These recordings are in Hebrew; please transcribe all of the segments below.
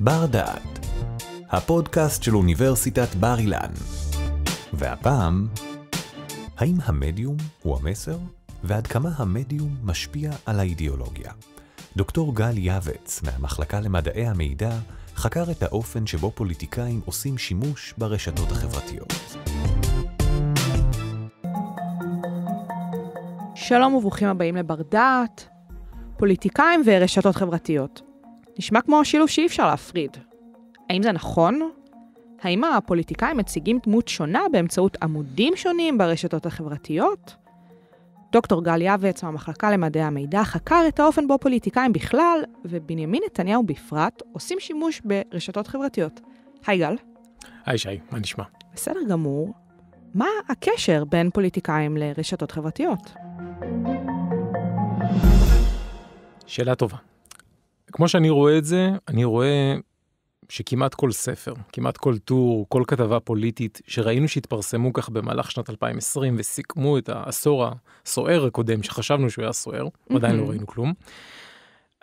בר דעת, הפודקאסט של אוניברסיטת בר אילן. והפעם, האם המדיום הוא המסר? ועד כמה המדיום משפיע על האידיאולוגיה? דוקטור גל יבץ, מהמחלקה למדעי המידע, חקר את האופן שבו פוליטיקאים עושים שימוש ברשתות החברתיות. שלום וברוכים הבאים לבר דעת, פוליטיקאים ורשתות חברתיות. נשמע כמו שילוב שאי אפשר להפריד. האם זה נכון? האם הפוליטיקאים מציגים דמות שונה באמצעות עמודים שונים ברשתות החברתיות? דוקטור גל יעבץ מהמחלקה למדעי המידע חקר את האופן בו פוליטיקאים בכלל, ובנימין נתניהו בפרט, עושים שימוש ברשתות חברתיות. היי גל. היי שי, מה נשמע? בסדר גמור. מה הקשר בין פוליטיקאים לרשתות חברתיות? שאלה טובה. כמו שאני רואה את זה, אני רואה שכמעט כל ספר, כמעט כל טור, כל כתבה פוליטית שראינו שהתפרסמו כך במהלך שנת 2020 וסיכמו את העשור הסוער הקודם שחשבנו שהוא היה סוער, mm-hmm. עדיין לא ראינו כלום,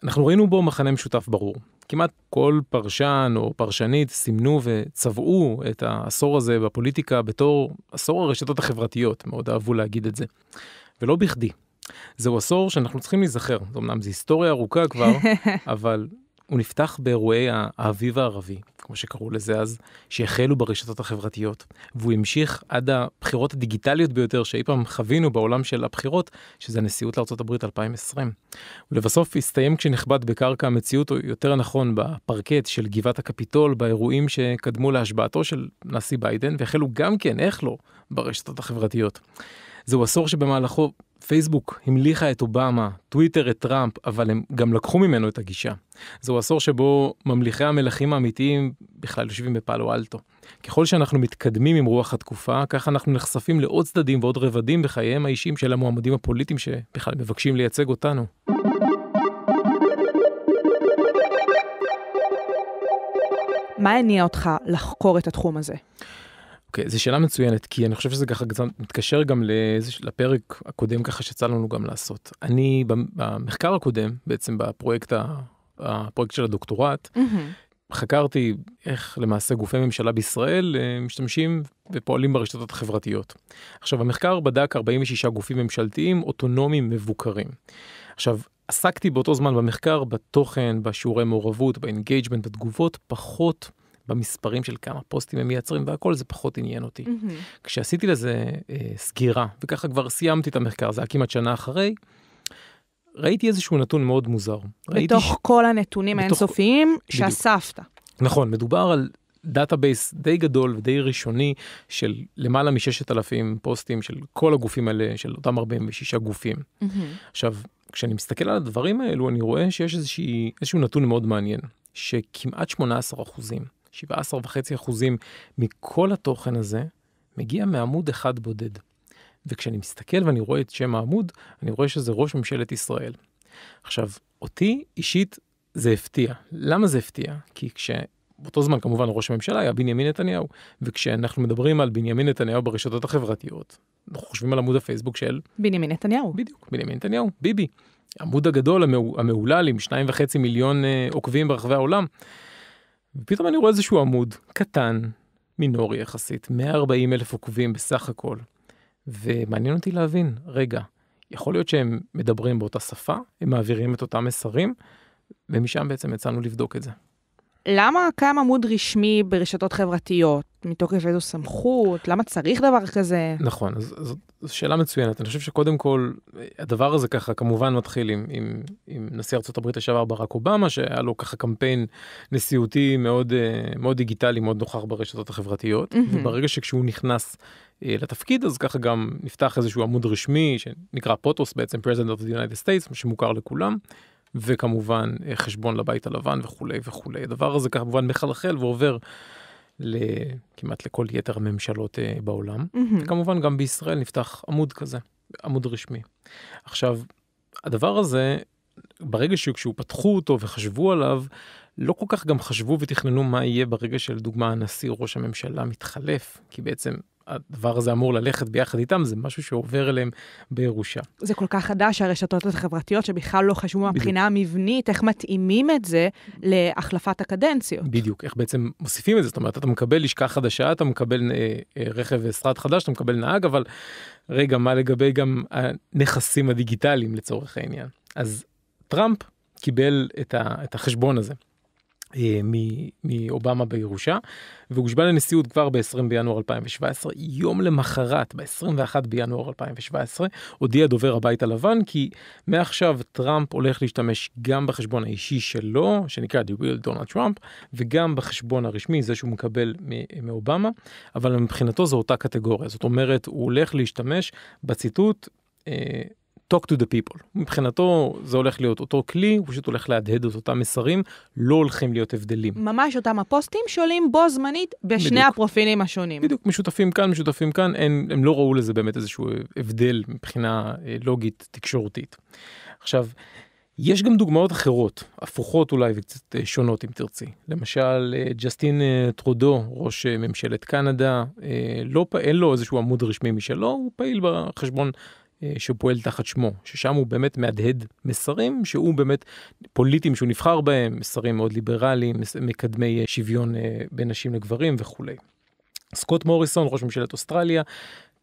אנחנו ראינו בו מחנה משותף ברור. כמעט כל פרשן או פרשנית סימנו וצבעו את העשור הזה בפוליטיקה בתור עשור הרשתות החברתיות, מאוד אהבו להגיד את זה. ולא בכדי. זהו עשור שאנחנו צריכים להיזכר, אמנם זו היסטוריה ארוכה כבר, אבל הוא נפתח באירועי האביב הערבי, כמו שקראו לזה אז, שהחלו ברשתות החברתיות, והוא המשיך עד הבחירות הדיגיטליות ביותר שאי פעם חווינו בעולם של הבחירות, שזה הנשיאות לארה"ב 2020. ולבסוף הסתיים כשנכבד בקרקע המציאות, או יותר נכון בפרקט של גבעת הקפיטול, באירועים שקדמו להשבעתו של נשיא ביידן, והחלו גם כן, איך לא, ברשתות החברתיות. זהו עשור שבמהלכו פייסבוק המליכה את אובמה, טוויטר את טראמפ, אבל הם גם לקחו ממנו את הגישה. זהו עשור שבו ממליכי המלכים האמיתיים בכלל יושבים בפאלו אלטו. ככל שאנחנו מתקדמים עם רוח התקופה, כך אנחנו נחשפים לעוד צדדים ועוד רבדים בחייהם האישיים של המועמדים הפוליטיים שבכלל מבקשים לייצג אותנו. מה הניע אותך לחקור את התחום הזה? אוקיי, זו שאלה מצוינת, כי אני חושב שזה ככה מתקשר גם לאיזה, לפרק הקודם ככה שיצא לנו גם לעשות. אני במחקר הקודם, בעצם בפרויקט ה, הפרויקט של הדוקטורט, mm-hmm. חקרתי איך למעשה גופי ממשלה בישראל אה, משתמשים ופועלים ברשתות החברתיות. עכשיו, המחקר בדק 46 גופים ממשלתיים אוטונומיים מבוקרים. עכשיו, עסקתי באותו זמן במחקר, בתוכן, בשיעורי מעורבות, באינגייג'מנט, בתגובות, פחות במספרים של כמה פוסטים הם מייצרים והכל, זה פחות עניין אותי. Mm-hmm. כשעשיתי לזה אה, סגירה, וככה כבר סיימתי את המחקר, זה היה כמעט שנה אחרי, ראיתי איזשהו נתון מאוד מוזר. בתוך ש... כל הנתונים בתוך... האינסופיים שאספת. נכון, מדובר על דאטאבייס די גדול ודי ראשוני של למעלה מ-6,000 פוסטים של כל הגופים האלה, של אותם 46 גופים. Mm-hmm. עכשיו, כשאני מסתכל על הדברים האלו, אני רואה שיש איזשהו, איזשהו נתון מאוד מעניין, שכמעט 18 אחוזים 17.5% מכל התוכן הזה מגיע מעמוד אחד בודד. וכשאני מסתכל ואני רואה את שם העמוד, אני רואה שזה ראש ממשלת ישראל. עכשיו, אותי אישית זה הפתיע. למה זה הפתיע? כי כש... באותו זמן כמובן ראש הממשלה היה בנימין נתניהו, וכשאנחנו מדברים על בנימין נתניהו ברשתות החברתיות, אנחנו חושבים על עמוד הפייסבוק של... בנימין נתניהו. בדיוק, בנימין נתניהו, ביבי. עמוד הגדול המהולל עם שניים וחצי מיליון אה, עוקבים ברחבי העולם. ופתאום אני רואה איזשהו עמוד קטן, מינורי יחסית, 140 אלף עוקבים בסך הכל. ומעניין אותי להבין, רגע, יכול להיות שהם מדברים באותה שפה, הם מעבירים את אותם מסרים, ומשם בעצם יצאנו לבדוק את זה. למה קיים עמוד רשמי ברשתות חברתיות? מתוקף איזו סמכות? למה צריך דבר כזה? נכון, אז זו שאלה מצוינת. אני חושב שקודם כל, הדבר הזה ככה כמובן מתחיל עם, עם, עם נשיא ארה"ב לשעבר ברק אובמה, שהיה לו ככה קמפיין נשיאותי מאוד, אה, מאוד דיגיטלי, מאוד נוכח ברשתות החברתיות, mm-hmm. וברגע שכשהוא נכנס אה, לתפקיד אז ככה גם נפתח איזשהו עמוד רשמי שנקרא פוטוס בעצם president of the United States שמוכר לכולם וכמובן אה, חשבון לבית הלבן וכולי וכולי. הדבר הזה כמובן מחלחל ועובר כמעט לכל יתר הממשלות אה, בעולם, mm-hmm. וכמובן גם בישראל נפתח עמוד כזה, עמוד רשמי. עכשיו, הדבר הזה, ברגע שכשהוא פתחו אותו וחשבו עליו, לא כל כך גם חשבו ותכננו מה יהיה ברגע שלדוגמה הנשיא או ראש הממשלה מתחלף, כי בעצם הדבר הזה אמור ללכת ביחד איתם, זה משהו שעובר אליהם בירושה. זה כל כך חדש, הרשתות החברתיות, שבכלל לא חשבו מהבחינה המבנית, איך מתאימים את זה להחלפת הקדנציות. בדיוק, איך בעצם מוסיפים את זה, זאת אומרת, אתה מקבל לשכה חדשה, אתה מקבל אה, אה, רכב ושרד חדש, אתה מקבל נהג, אבל רגע, מה לגבי גם הנכסים הדיגיטליים לצורך העניין? אז טראמפ קיבל את, ה, את החשבון הזה. אה, מאובמה בירושה והושבע לנשיאות כבר ב-20 בינואר 2017 יום למחרת ב-21 בינואר 2017 הודיע דובר הבית הלבן כי מעכשיו טראמפ הולך להשתמש גם בחשבון האישי שלו שנקרא The Real Donald Trump וגם בחשבון הרשמי זה שהוא מקבל מאובמה אבל מבחינתו זו אותה קטגוריה זאת אומרת הוא הולך להשתמש בציטוט. אה, talk to the people מבחינתו זה הולך להיות אותו כלי הוא פשוט הולך להדהד את אותם מסרים לא הולכים להיות הבדלים. ממש אותם הפוסטים שעולים בו זמנית בשני בדיוק. הפרופילים השונים. בדיוק משותפים כאן משותפים כאן אין, הם לא ראו לזה באמת איזשהו הבדל מבחינה אה, לוגית תקשורתית. עכשיו. יש גם דוגמאות אחרות, הפוכות אולי וקצת אה, שונות אם תרצי. למשל, אה, ג'סטין טרודו, ראש ממשלת קנדה, לא אין לו איזשהו עמוד רשמי משלו, הוא פעיל בחשבון אה, שפועל תחת שמו, ששם הוא באמת מהדהד מסרים שהוא באמת פוליטיים שהוא נבחר בהם, מסרים מאוד ליברליים, מקדמי אה, שוויון אה, בין נשים לגברים וכולי. סקוט מוריסון, ראש ממשלת אוסטרליה,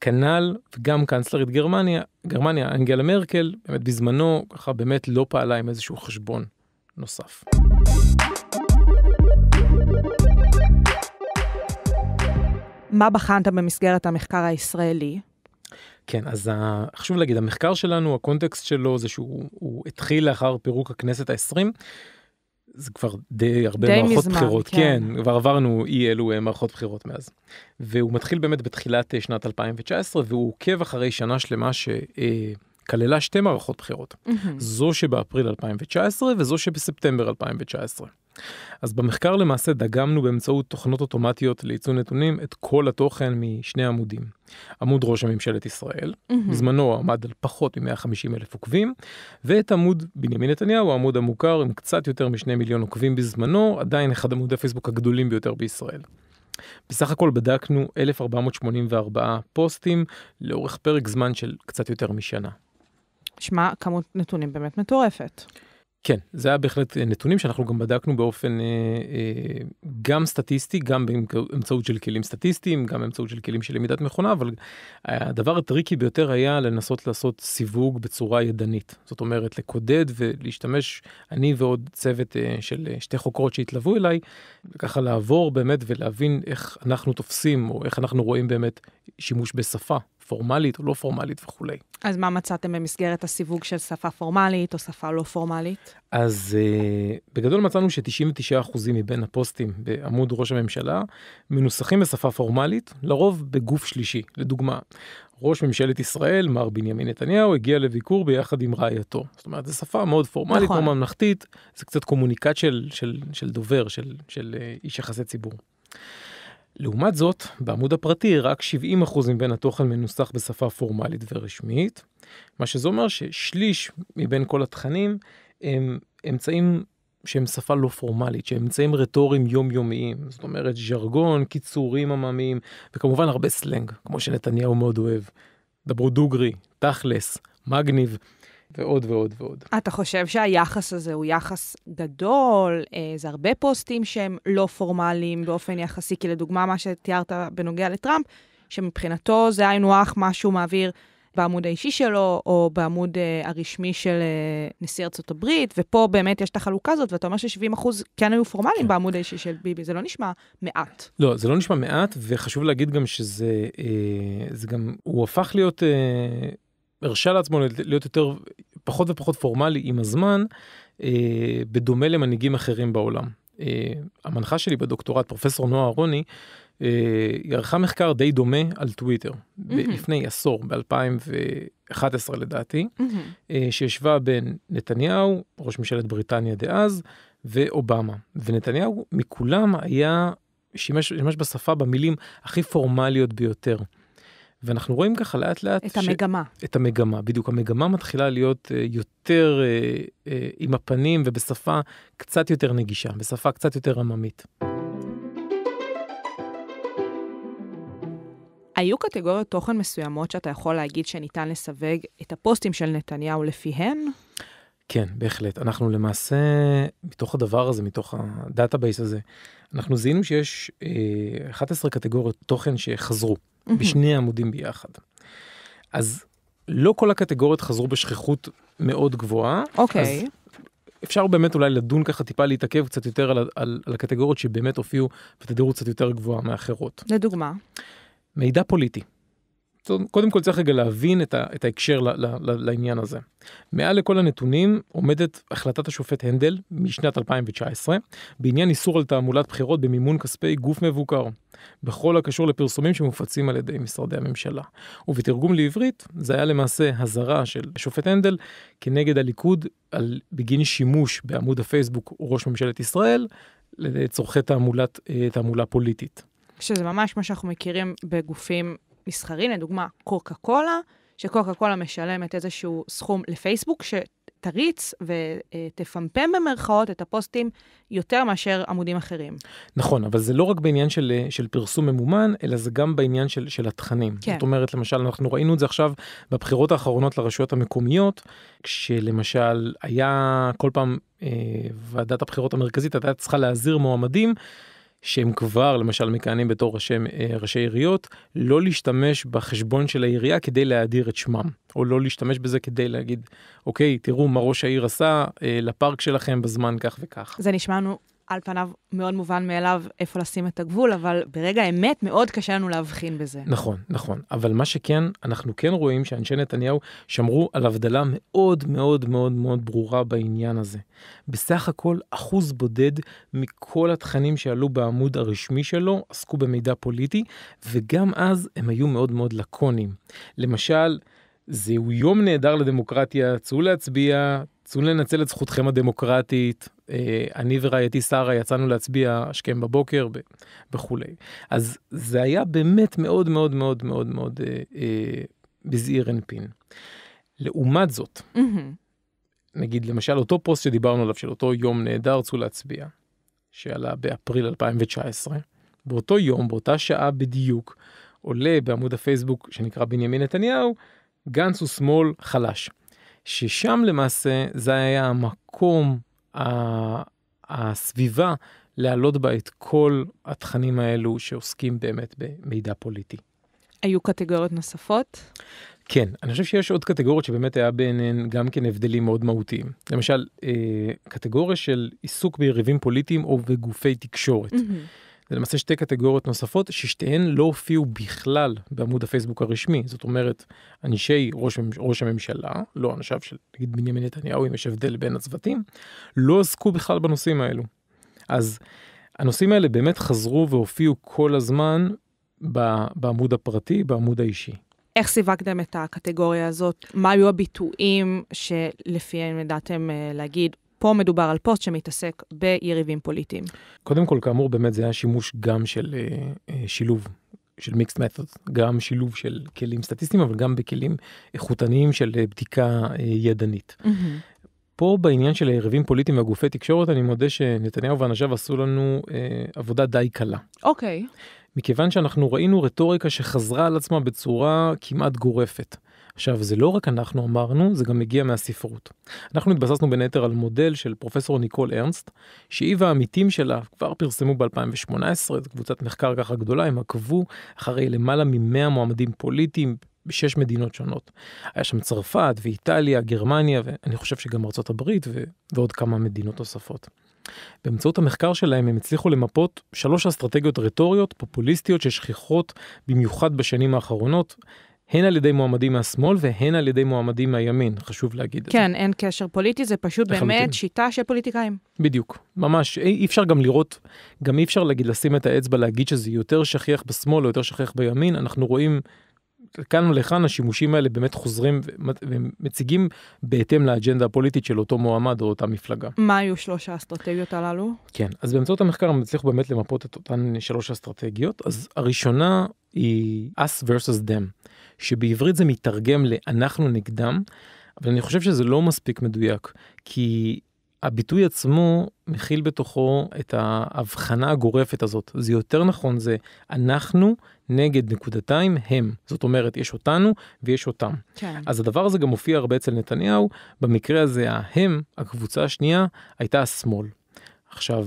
כנ"ל, וגם קאנצלרית גרמניה, גרמניה, אנגלה מרקל, באמת בזמנו, ככה באמת לא פעלה עם איזשהו חשבון נוסף. מה בחנת במסגרת המחקר הישראלי? כן, אז חשוב להגיד, המחקר שלנו, הקונטקסט שלו זה שהוא התחיל לאחר פירוק הכנסת העשרים. זה כבר די הרבה די מערכות מזמן, בחירות, כן. כן, כבר עברנו אי e אלו אה, מערכות בחירות מאז. והוא מתחיל באמת בתחילת אה, שנת 2019, והוא עוקב אחרי שנה שלמה שכללה שתי מערכות בחירות. Mm-hmm. זו שבאפריל 2019 וזו שבספטמבר 2019. אז במחקר למעשה דגמנו באמצעות תוכנות אוטומטיות לייצוא נתונים את כל התוכן משני עמודים. עמוד ראש הממשלת ישראל, mm-hmm. בזמנו עמד על פחות מ-150 אלף עוקבים, ואת עמוד בנימין נתניהו, העמוד המוכר עם קצת יותר משני מיליון עוקבים בזמנו, עדיין אחד עמודי פייסבוק הגדולים ביותר בישראל. בסך הכל בדקנו 1,484 פוסטים לאורך פרק זמן של קצת יותר משנה. שמע, כמות נתונים באמת מטורפת. כן זה היה בהחלט אה, נתונים שאנחנו גם בדקנו באופן אה, אה, גם סטטיסטי גם באמצעות של כלים סטטיסטיים גם באמצעות של כלים של למידת מכונה אבל הדבר הטריקי ביותר היה לנסות לעשות סיווג בצורה ידנית זאת אומרת לקודד ולהשתמש אני ועוד צוות של שתי חוקרות שהתלוו אליי ככה לעבור באמת ולהבין איך אנחנו תופסים או איך אנחנו רואים באמת שימוש בשפה פורמלית או לא פורמלית וכולי. אז מה מצאתם במסגרת הסיווג של שפה פורמלית או שפה לא פורמלית? אז uh, בגדול מצאנו ש-99% מבין הפוסטים בעמוד ראש הממשלה מנוסחים בשפה פורמלית, לרוב בגוף שלישי. לדוגמה, ראש ממשלת ישראל, מר בנימין נתניהו, הגיע לביקור ביחד עם רעייתו. זאת אומרת, זו שפה מאוד פורמלית, נכון. כמו לא ממלכתית, זה קצת קומוניקט של, של, של דובר, של, של, של אה, איש יחסי ציבור. לעומת זאת, בעמוד הפרטי רק 70% מבין התוכן מנוסח בשפה פורמלית ורשמית, מה שזה אומר ששליש מבין כל התכנים הם אמצעים שהם שפה לא פורמלית, שהם אמצעים רטוריים יומיומיים, זאת אומרת ז'רגון, קיצורים עממיים, וכמובן הרבה סלנג, כמו שנתניהו מאוד אוהב. דברו דוגרי, תכלס, מגניב, ועוד ועוד ועוד. אתה חושב שהיחס הזה הוא יחס גדול? אה, זה הרבה פוסטים שהם לא פורמליים באופן יחסי, כי לדוגמה, מה שתיארת בנוגע לטראמפ, שמבחינתו זה היינו הך, מה שהוא מעביר בעמוד האישי שלו, או בעמוד אה, הרשמי של אה, נשיא ארצות הברית, ופה באמת יש את החלוקה הזאת, ואתה אומר ש-70 אחוז כן היו פורמליים כן. בעמוד האישי של ביבי, זה לא נשמע מעט. לא, זה לא נשמע מעט, וחשוב להגיד גם שזה, אה, זה גם, הוא הפך להיות אה, הרשה לעצמו להיות יותר פחות ופחות פורמלי עם הזמן אה, בדומה למנהיגים אחרים בעולם. אה, המנחה שלי בדוקטורט פרופסור נועה אהרוני אה, היא ערכה מחקר די דומה על טוויטר mm-hmm. לפני עשור ב-2011 לדעתי mm-hmm. אה, שישבה בין נתניהו ראש ממשלת בריטניה דאז ואובמה ונתניהו מכולם היה שימש, שימש בשפה במילים הכי פורמליות ביותר. ואנחנו רואים ככה לאט לאט... את ש... המגמה. את המגמה, בדיוק. המגמה מתחילה להיות אה, יותר אה, אה, עם הפנים ובשפה קצת יותר נגישה, בשפה קצת יותר עממית. היו קטגוריות תוכן מסוימות שאתה יכול להגיד שניתן לסווג את הפוסטים של נתניהו לפיהן? כן, בהחלט. אנחנו למעשה, מתוך הדבר הזה, מתוך הדאטאבייס הזה, אנחנו זיהינו שיש אה, 11 קטגוריות תוכן שחזרו. mm-hmm. בשני העמודים ביחד. אז לא כל הקטגוריות חזרו בשכיחות מאוד גבוהה. אוקיי. Okay. אפשר באמת אולי לדון ככה טיפה להתעכב קצת יותר על, על, על הקטגוריות שבאמת הופיעו בתדירות קצת יותר גבוהה מאחרות. לדוגמה? מידע פוליטי. קודם כל צריך רגע להבין את, ה, את ההקשר ל, ל, ל, לעניין הזה. מעל לכל הנתונים עומדת החלטת השופט הנדל משנת 2019 בעניין איסור על תעמולת בחירות במימון כספי גוף מבוקר, בכל הקשור לפרסומים שמופצים על ידי משרדי הממשלה. ובתרגום לעברית זה היה למעשה הזרה של השופט הנדל כנגד הליכוד על, בגין שימוש בעמוד הפייסבוק ראש ממשלת ישראל לצורכי תעמולת, אה, תעמולה פוליטית. שזה ממש מה שאנחנו מכירים בגופים מסחרי, לדוגמה קוקה קולה, שקוקה קולה משלמת איזשהו סכום לפייסבוק, שתריץ ותפמפם במרכאות את הפוסטים יותר מאשר עמודים אחרים. נכון, אבל זה לא רק בעניין של, של פרסום ממומן, אלא זה גם בעניין של, של התכנים. כן. זאת אומרת, למשל, אנחנו ראינו את זה עכשיו בבחירות האחרונות לרשויות המקומיות, כשלמשל היה כל פעם אה, ועדת הבחירות המרכזית הייתה צריכה להזהיר מועמדים. שהם כבר למשל מכהנים בתור ראשי, אה, ראשי עיריות, לא להשתמש בחשבון של העירייה כדי להאדיר את שמם, או לא להשתמש בזה כדי להגיד, אוקיי, תראו מה ראש העיר עשה אה, לפארק שלכם בזמן כך וכך. זה נשמע לנו על פניו מאוד מובן מאליו איפה לשים את הגבול, אבל ברגע האמת מאוד קשה לנו להבחין בזה. נכון, נכון. אבל מה שכן, אנחנו כן רואים שאנשי נתניהו שמרו על הבדלה מאוד מאוד מאוד מאוד ברורה בעניין הזה. בסך הכל אחוז בודד מכל התכנים שעלו בעמוד הרשמי שלו עסקו במידע פוליטי, וגם אז הם היו מאוד מאוד לקונים. למשל, זהו יום נהדר לדמוקרטיה, צאו להצביע, צאו לנצל את זכותכם הדמוקרטית, אה, אני ורעייתי שרה יצאנו להצביע השכם בבוקר וכולי. אז זה היה באמת מאוד מאוד מאוד מאוד מאוד אה, אה, בזעיר אנפין. לעומת זאת, mm-hmm. נגיד למשל אותו פוסט שדיברנו עליו של אותו יום נהדר צאו להצביע, שעלה באפריל 2019, באותו יום, באותה שעה בדיוק, עולה בעמוד הפייסבוק שנקרא בנימין נתניהו, גנץ הוא שמאל חלש. ששם למעשה זה היה המקום הסביבה להעלות בה את כל התכנים האלו שעוסקים באמת במידע פוליטי. היו קטגוריות נוספות? כן, אני חושב שיש עוד קטגוריות שבאמת היה ביניהן גם כן הבדלים מאוד מהותיים. למשל, אה, קטגוריה של עיסוק ביריבים פוליטיים או בגופי תקשורת. Mm-hmm. זה למעשה שתי קטגוריות נוספות ששתיהן לא הופיעו בכלל בעמוד הפייסבוק הרשמי. זאת אומרת, אנשי ראש, ראש הממשלה, לא אנשיו של נגיד בנימין נתניהו, אם יש הבדל בין הצוותים, לא עסקו בכלל בנושאים האלו. אז הנושאים האלה באמת חזרו והופיעו כל הזמן בעמוד הפרטי, בעמוד האישי. איך סיווגתם את הקטגוריה הזאת? מה היו הביטויים שלפיהם ידעתם אה, להגיד, פה מדובר על פוסט שמתעסק ביריבים פוליטיים. קודם כל, כאמור, באמת זה היה שימוש גם של uh, uh, שילוב. של מיקסט מתוד, גם שילוב של כלים סטטיסטיים, אבל גם בכלים איכותניים של אה, בדיקה ידנית. Mm-hmm. פה בעניין של היריבים פוליטיים והגופי תקשורת, אני מודה שנתניהו ואנשיו עשו לנו אה, עבודה די קלה. אוקיי. Okay. מכיוון שאנחנו ראינו רטוריקה שחזרה על עצמה בצורה כמעט גורפת. עכשיו זה לא רק אנחנו אמרנו זה גם מגיע מהספרות. אנחנו התבססנו בין היתר על מודל של פרופסור ניקול ארנסט שהיא והעמיתים שלה כבר פרסמו ב-2018 זו קבוצת מחקר ככה גדולה הם עקבו אחרי למעלה מ-100 מועמדים פוליטיים בשש מדינות שונות. היה שם צרפת ואיטליה, גרמניה ואני חושב שגם ארצות הברית ו... ועוד כמה מדינות נוספות. באמצעות המחקר שלהם הם הצליחו למפות שלוש אסטרטגיות רטוריות פופוליסטיות ששכיחות במיוחד בשנים האחרונות הן על ידי מועמדים מהשמאל והן על ידי מועמדים מהימין, חשוב להגיד כן, את זה. כן, אין קשר פוליטי, זה פשוט לחלוטין. באמת שיטה של פוליטיקאים. בדיוק, ממש, אי אפשר גם לראות, גם אי אפשר להגיד, לשים את האצבע, להגיד שזה יותר שכיח בשמאל או יותר שכיח בימין, אנחנו רואים כאן ולכאן השימושים האלה באמת חוזרים ומציגים בהתאם לאג'נדה הפוליטית של אותו מועמד או אותה מפלגה. מה היו שלוש האסטרטגיות הללו? כן, אז באמצעות המחקר הם הצליחו באמת למפות את אותן שלוש אסטרטגיות. אז הראשונה היא us versus them. שבעברית זה מתרגם ל"אנחנו נגדם", אבל אני חושב שזה לא מספיק מדויק, כי הביטוי עצמו מכיל בתוכו את ההבחנה הגורפת הזאת. זה יותר נכון, זה אנחנו נגד נקודתיים הם. זאת אומרת, יש אותנו ויש אותם. כן. אז הדבר הזה גם מופיע הרבה אצל נתניהו. במקרה הזה ההם, הקבוצה השנייה, הייתה השמאל. עכשיו,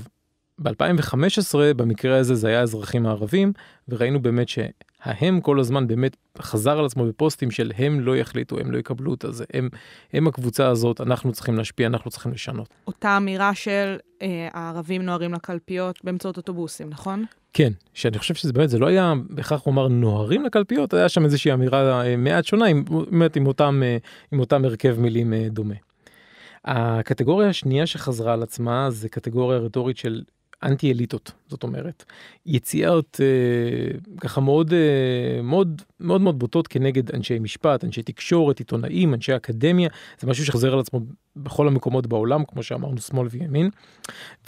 ב-2015 במקרה הזה זה היה האזרחים הערבים וראינו באמת שההם כל הזמן באמת חזר על עצמו בפוסטים של הם לא יחליטו הם לא יקבלו את זה הם הם הקבוצה הזאת אנחנו צריכים להשפיע אנחנו צריכים לשנות. אותה אמירה של אה, הערבים נוהרים לקלפיות באמצעות אוטובוסים נכון? כן שאני חושב שזה באמת זה לא היה בהכרח הוא אמר נוהרים לקלפיות היה שם איזושהי אמירה אה, מעט שונה עם, באמת, עם אותם אה, עם אותם הרכב מילים אה, דומה. הקטגוריה השנייה שחזרה על עצמה זה קטגוריה רטורית של אנטי אליטות זאת אומרת יציאות אה, ככה מאוד אה, מאוד מאוד מאוד בוטות כנגד אנשי משפט אנשי תקשורת עיתונאים אנשי אקדמיה זה משהו שחזר על עצמו בכל המקומות בעולם כמו שאמרנו שמאל וימין.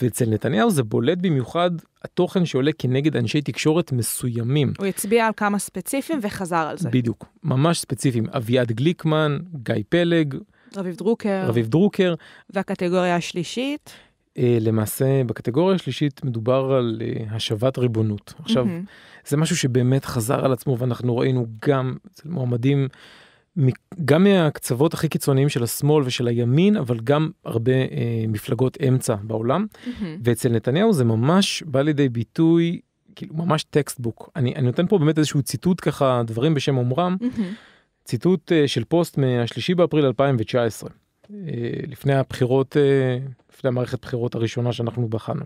ואצל נתניהו זה בולט במיוחד התוכן שעולה כנגד אנשי תקשורת מסוימים. הוא הצביע על כמה ספציפיים וחזר על זה. בדיוק ממש ספציפיים אביעד גליקמן גיא פלג. רביב דרוקר. רביב דרוקר. והקטגוריה השלישית. אה, למעשה בקטגוריה השלישית מדובר על אה, השבת ריבונות. עכשיו, זה משהו שבאמת חזר על עצמו ואנחנו ראינו גם אצל מועמדים, גם מהקצוות הכי קיצוניים של השמאל ושל הימין, אבל גם הרבה אה, מפלגות אמצע בעולם. ואצל נתניהו זה ממש בא לידי ביטוי, כאילו ממש טקסטבוק. אני, אני נותן פה באמת איזשהו ציטוט ככה, דברים בשם אומרם, ציטוט אה, של פוסט מהשלישי באפריל 2019. אה, לפני הבחירות, אה, לפני המערכת בחירות הראשונה שאנחנו בחנו.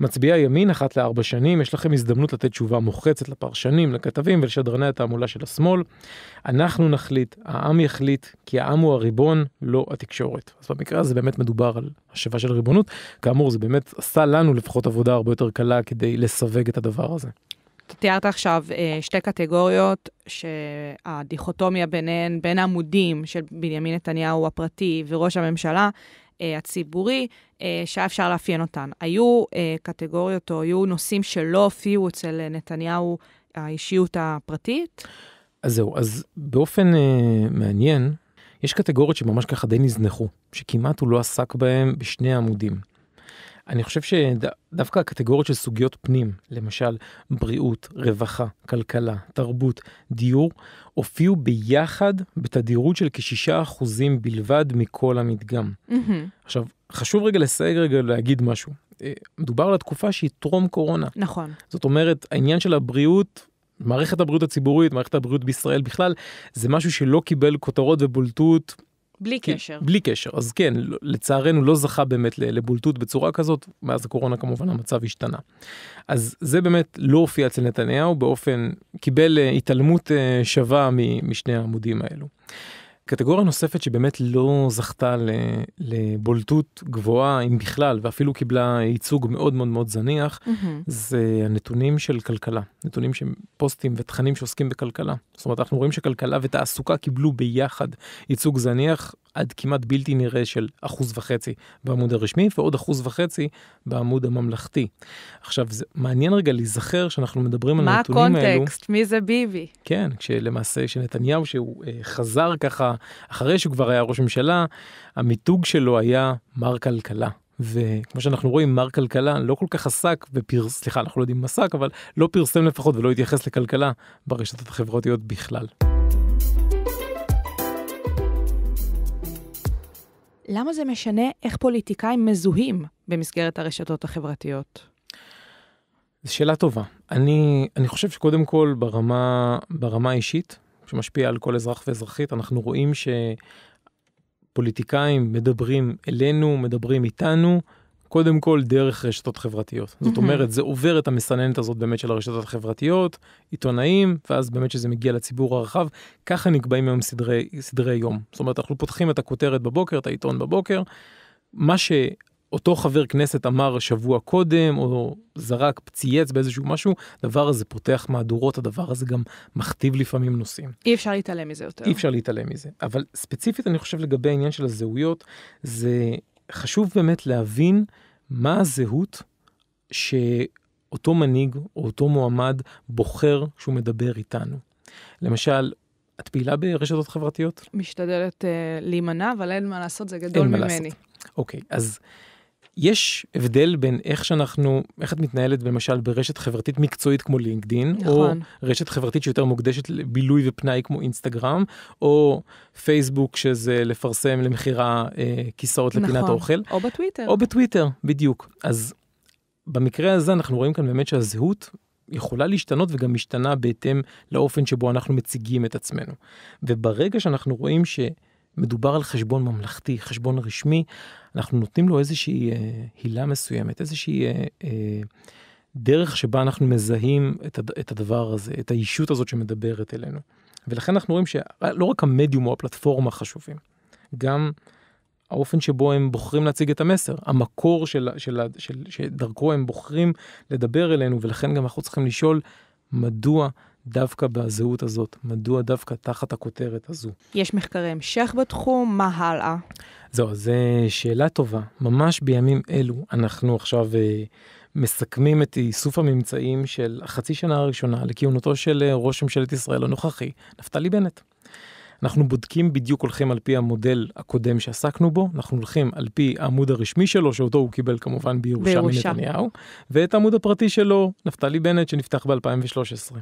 מצביעי הימין אחת לארבע שנים, יש לכם הזדמנות לתת תשובה מוחצת לפרשנים, לכתבים ולשדרני התעמולה של השמאל. אנחנו נחליט, העם יחליט, כי העם הוא הריבון, לא התקשורת. אז במקרה הזה באמת מדובר על השבה של ריבונות. כאמור, זה באמת עשה לנו לפחות עבודה הרבה יותר קלה כדי לסווג את הדבר הזה. תיארת עכשיו אה, שתי קטגוריות שהדיכוטומיה ביניהן, בין העמודים של בנימין נתניהו הפרטי וראש הממשלה אה, הציבורי, אה, שהיה אפשר לאפיין אותן. היו קטגוריות או היו נושאים שלא הופיעו אצל נתניהו האישיות הפרטית? אז זהו, אז באופן uh, מעניין, יש קטגוריות שממש ככה די נזנחו, שכמעט הוא לא עסק בהן בשני העמודים. אני חושב שדווקא הקטגוריות של סוגיות פנים, למשל בריאות, רווחה, כלכלה, תרבות, דיור, הופיעו ביחד בתדירות של כ-6% בלבד מכל המדגם. Mm-hmm. עכשיו, חשוב רגע לסייג רגע להגיד משהו. אה, מדובר על התקופה שהיא טרום קורונה. נכון. זאת אומרת, העניין של הבריאות מערכת הבריאות הציבורית, מערכת הבריאות בישראל בכלל, זה משהו שלא קיבל כותרות ובולטות בלי כי, כן, קשר. בלי קשר, אז כן, לא, לצערנו לא זכה באמת לבולטות בצורה כזאת, מאז הקורונה כמובן המצב השתנה. אז זה באמת לא הופיע אצל נתניהו באופן, קיבל אה, התעלמות אה, שווה משני העמודים האלו. קטגוריה נוספת שבאמת לא זכתה לבולטות גבוהה אם בכלל ואפילו קיבלה ייצוג מאוד מאוד מאוד זניח mm-hmm. זה הנתונים של כלכלה נתונים של פוסטים ותכנים שעוסקים בכלכלה זאת אומרת אנחנו רואים שכלכלה ותעסוקה קיבלו ביחד ייצוג זניח עד כמעט בלתי נראה של אחוז וחצי בעמוד הרשמי ועוד אחוז וחצי בעמוד הממלכתי. עכשיו זה מעניין רגע להיזכר שאנחנו מדברים על הנתונים האלו. מה הקונטקסט? מי זה ביבי? כן, כשלמעשה שנתניהו שהוא אה, חזר ככה אחרי שהוא כבר היה ראש ממשלה, המיתוג שלו היה מר כלכלה. וכמו שאנחנו רואים מר כלכלה לא כל כך עסק בפרס... סליחה אנחנו לא יודעים אם עסק אבל לא פרסם לפחות ולא התייחס לכלכלה ברשתות החברתיות בכלל. למה זה משנה איך פוליטיקאים מזוהים במסגרת הרשתות החברתיות? זו שאלה טובה. אני, אני חושב שקודם כל ברמה, ברמה האישית, שמשפיע על כל אזרח ואזרחית, אנחנו רואים ש... פוליטיקאים מדברים אלינו, מדברים איתנו, קודם כל דרך רשתות חברתיות. Mm-hmm. זאת אומרת, זה עובר את המסננת הזאת באמת של הרשתות החברתיות, עיתונאים, ואז באמת שזה מגיע לציבור הרחב. ככה נקבעים היום סדרי, סדרי יום. זאת אומרת, אנחנו פותחים את הכותרת בבוקר, את העיתון בבוקר. מה ש... אותו חבר כנסת אמר שבוע קודם, או זרק, צייץ באיזשהו משהו, הדבר הזה פותח מהדורות, הדבר הזה גם מכתיב לפעמים נושאים. אי אפשר להתעלם מזה יותר. אי אפשר להתעלם מזה. אבל ספציפית, אני חושב לגבי העניין של הזהויות, זה חשוב באמת להבין מה הזהות ש... אותו מנהיג או אותו מועמד בוחר כשהוא מדבר איתנו. למשל, את פעילה ברשתות חברתיות? משתדלת uh, להימנע, אבל אין מה לעשות, זה גדול ממני. לעשות. אוקיי, אז יש הבדל בין איך שאנחנו, איך את מתנהלת למשל ברשת חברתית מקצועית כמו לינקדין, נכון. או רשת חברתית שיותר מוקדשת לבילוי ופנאי כמו אינסטגרם, או פייסבוק שזה לפרסם למכירה אה, כיסאות נכון. לפינת האוכל. או בטוויטר. או בטוויטר, בדיוק. אז במקרה הזה אנחנו רואים כאן באמת שהזהות יכולה להשתנות וגם משתנה בהתאם לאופן שבו אנחנו מציגים את עצמנו. וברגע שאנחנו רואים ש... מדובר על חשבון ממלכתי, חשבון רשמי, אנחנו נותנים לו איזושהי אה, הילה מסוימת, איזושהי אה, אה, דרך שבה אנחנו מזהים את, הד, את הדבר הזה, את האישות הזאת שמדברת אלינו. ולכן אנחנו רואים שלא רק המדיום או הפלטפורמה חשובים, גם האופן שבו הם בוחרים להציג את המסר, המקור של, של, של, של, שדרכו הם בוחרים לדבר אלינו, ולכן גם אנחנו צריכים לשאול מדוע דווקא בזהות הזאת? מדוע דווקא תחת הכותרת הזו? יש מחקרי המשך בתחום, מה הלאה? זהו, זו אה, שאלה טובה. ממש בימים אלו אנחנו עכשיו אה, מסכמים את איסוף הממצאים של החצי שנה הראשונה לכהונתו של אה, ראש ממשלת ישראל הנוכחי, נפתלי בנט. אנחנו בודקים בדיוק הולכים על פי המודל הקודם שעסקנו בו, אנחנו הולכים על פי העמוד הרשמי שלו, שאותו הוא קיבל כמובן בירושה, בירושה. מנתניהו, ואת העמוד הפרטי שלו, נפתלי בנט, שנפתח ב-2013.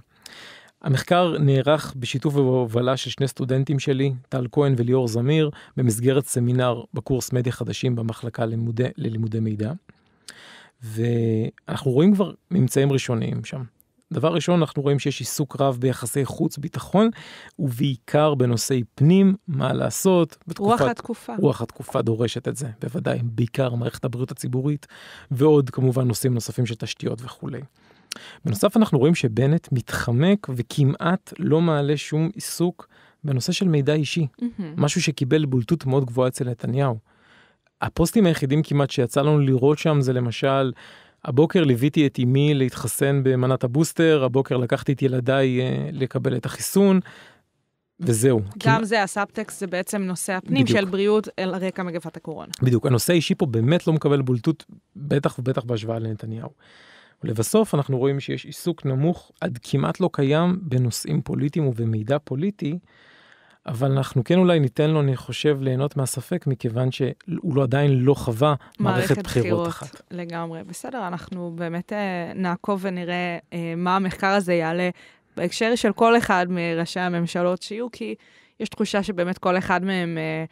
המחקר נערך בשיתוף ובהובלה של שני סטודנטים שלי, טל כהן וליאור זמיר, במסגרת סמינר בקורס מדיה חדשים במחלקה ללימודי, ללימודי מידע. ואנחנו רואים כבר ממצאים ראשוניים שם. דבר ראשון, אנחנו רואים שיש עיסוק רב ביחסי חוץ ביטחון, ובעיקר בנושאי פנים, מה לעשות. בתקופת, רוח התקופה. רוח התקופה דורשת את זה, בוודאי, בעיקר מערכת הבריאות הציבורית, ועוד כמובן נושאים נוספים של תשתיות וכולי. בנוסף, אנחנו רואים שבנט מתחמק וכמעט לא מעלה שום עיסוק בנושא של מידע אישי, mm-hmm. משהו שקיבל בולטות מאוד גבוהה אצל נתניהו. הפוסטים היחידים כמעט שיצא לנו לראות שם זה למשל הבוקר ליוויתי את אמי להתחסן במנת הבוסטר, הבוקר לקחתי את ילדיי אה, לקבל את החיסון, וזהו. גם כי... זה, הסאבטקסט זה בעצם נושא הפנים בדיוק. של בריאות על רקע מגפת הקורונה. בדיוק, הנושא האישי פה באמת לא מקבל בולטות, בטח ובטח בהשוואה לנתניהו. ולבסוף אנחנו רואים שיש עיסוק נמוך עד כמעט לא קיים בנושאים פוליטיים ובמידע פוליטי. אבל אנחנו כן אולי ניתן לו, אני חושב, ליהנות מהספק, מכיוון שהוא לא, עדיין לא חווה מערכת, מערכת בחירות, בחירות אחת. לגמרי. בסדר, אנחנו באמת אה, נעקוב ונראה אה, מה המחקר הזה יעלה בהקשר של כל אחד מראשי הממשלות שיהיו, כי יש תחושה שבאמת כל אחד מהם... אה,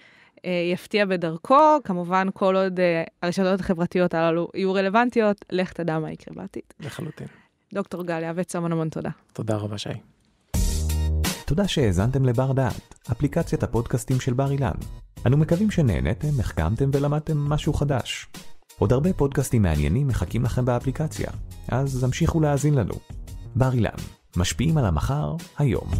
יפתיע בדרכו, כמובן כל עוד הרשתות החברתיות הללו יהיו רלוונטיות, לך תדע מה יקרה בעתיד. לחלוטין. דוקטור גליה וצמן המון תודה. תודה רבה, שי. תודה שהאזנתם לבר דעת, אפליקציית הפודקאסטים של בר אילן. אנו מקווים שנהנתם, החכמתם ולמדתם משהו חדש. עוד הרבה פודקאסטים מעניינים מחכים לכם באפליקציה, אז המשיכו להאזין לנו. בר אילן, משפיעים על המחר, היום.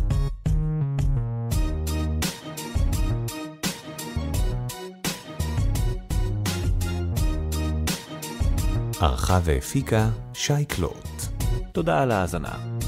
ערכה והפיקה שי קלוט. תודה על ההאזנה.